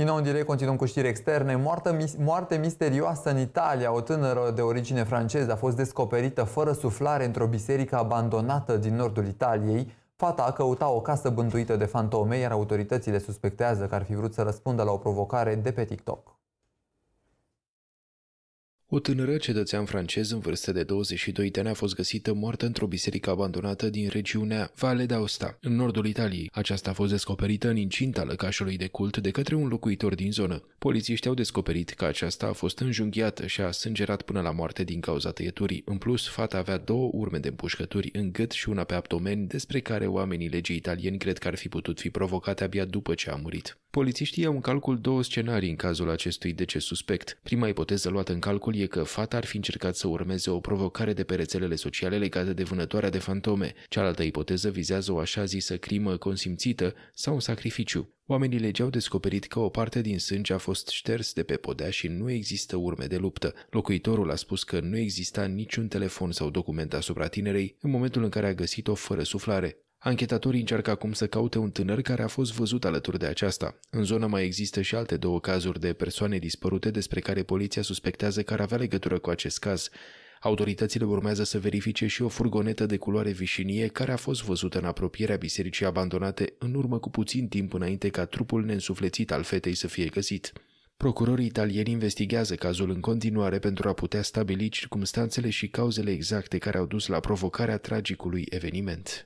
Din nou în direct continuăm cu știri externe. Moartă, moarte misterioasă în Italia. O tânără de origine franceză a fost descoperită fără suflare într-o biserică abandonată din nordul Italiei. Fata a căuta o casă bântuită de fantome, iar autoritățile suspectează că ar fi vrut să răspundă la o provocare de pe TikTok. O tânără cetățean francez în vârstă de 22 de ani a fost găsită moartă într-o biserică abandonată din regiunea Valle d'Aosta, în nordul Italiei. Aceasta a fost descoperită în incinta lăcașului de cult de către un locuitor din zonă. Polițiștii au descoperit că aceasta a fost înjunghiată și a sângerat până la moarte din cauza tăieturii. În plus, fata avea două urme de împușcături în gât și una pe abdomen, despre care oamenii legii italieni cred că ar fi putut fi provocate abia după ce a murit. Polițiștii au în calcul două scenarii în cazul acestui deces suspect. Prima ipoteză luată în calcul e că fata ar fi încercat să urmeze o provocare de pe rețelele sociale legate de vânătoarea de fantome. Cealaltă ipoteză vizează o așa zisă crimă consimțită sau un sacrificiu. Oamenii legii au descoperit că o parte din sânge a fost șters de pe podea și nu există urme de luptă. Locuitorul a spus că nu exista niciun telefon sau document asupra tinerei în momentul în care a găsit-o fără suflare. Anchetatorii încearcă acum să caute un tânăr care a fost văzut alături de aceasta. În zonă mai există și alte două cazuri de persoane dispărute despre care poliția suspectează că ar avea legătură cu acest caz. Autoritățile urmează să verifice și o furgonetă de culoare vișinie care a fost văzută în apropierea bisericii abandonate în urmă cu puțin timp înainte ca trupul neînsuflețit al fetei să fie găsit. Procurorii italieni investigează cazul în continuare pentru a putea stabili circumstanțele și cauzele exacte care au dus la provocarea tragicului eveniment.